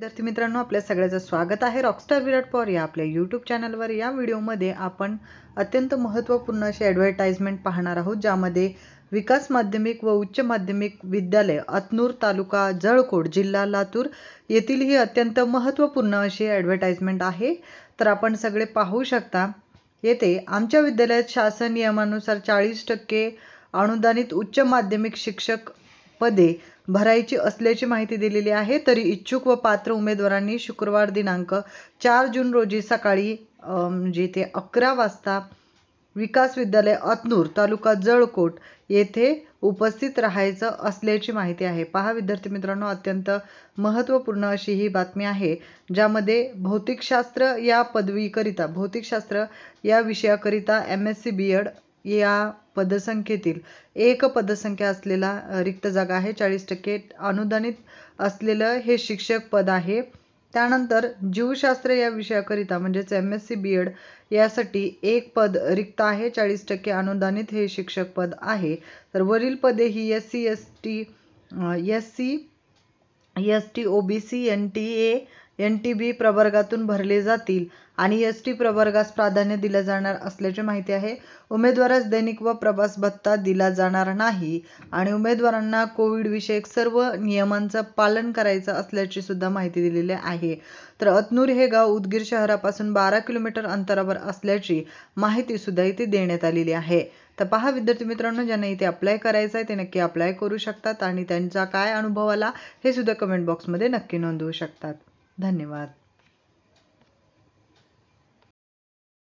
विद्यार्थी मित्रांनो आपल्या सगळ्याचं स्वागत आहे रॉकस्टार विराट पवार या आपल्या यूट्यूब चॅनलवर या व्हिडिओमध्ये आपण अत्यंत महत्त्वपूर्ण अशी ॲडव्हर्टाईजमेंट पाहणार आहोत ज्यामध्ये विकास माध्यमिक व उच्च माध्यमिक विद्यालय अतनूर तालुका जळकोट जिल्हा लातूर येथील ही अत्यंत महत्त्वपूर्ण अशी ॲडव्हर्टाईजमेंट आहे तर आपण सगळे पाहू शकता येथे आमच्या विद्यालयात शासन नियमानुसार चाळीस टक्के अनुदानित उच्च माध्यमिक शिक्षक पदे भरायची असल्याची माहिती दिलेली आहे तरी इच्छुक व पात्र उमेदवारांनी शुक्रवार दिनांक चार जून रोजी सकाळी म्हणजे ते अकरा वाजता विकास विद्यालय अतनूर तालुका जळकोट येथे उपस्थित राहायचं असल्याची माहिती आहे पहा विद्यार्थी मित्रांनो अत्यंत महत्त्वपूर्ण अशी ही बातमी आहे ज्यामध्ये भौतिकशास्त्र या पदवीकरिता भौतिकशास्त्र या विषयाकरिता M S C B Ed या पदसंख्येतील एक पदसंख्या असलेला रिक्त जागा आहे चाळीस टक्के अनुदानित असलेलं हे शिक्षक पद आहे त्यानंतर जीवशास्त्र या विषयाकरिता म्हणजेच M S C B Ed यासाठी एक पद रिक्त आहे चाळीस टक्के अनुदानित हे शिक्षक पद आहे तर वरील पदे ही S C S T S C S T O B C N T A N T B प्रवर्गातून भरले जातील आणि एस टी प्रवर्गास प्राधान्य दिलं जाणार असल्याची माहिती आहे उमेदवारास दैनिक व प्रवास भत्ता दिला जाणार नाही आणि उमेदवारांना कोविडविषयक सर्व नियमांचं पालन करायचं असल्याची सुद्धा माहिती दिलेली आहे तर अतनूर हे गाव उदगीर शहरापासून बारा किलोमीटर अंतरावर असल्याची माहिती सुद्धा इथे देण्यात आलेली आहे तर पहा विद्यार्थी मित्रांनो ज्यांना इथे अप्लाय करायचं आहे ते नक्की अप्लाय करू शकतात आणि त्यांचा काय अनुभव आला हे सुद्धा कमेंट बॉक्समध्ये नक्की नोंदवू शकतात धन्यवाद